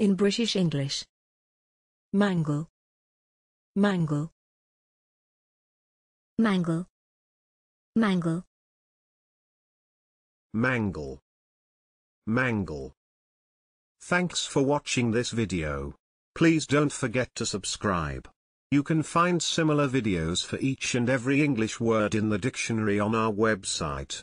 in British English. Mangle. Mangle. Mangle. Mangle. Mangle. Mangle. Thanks for watching this video. Please don't forget to subscribe. You can find similar videos for each and every English word in the dictionary on our website.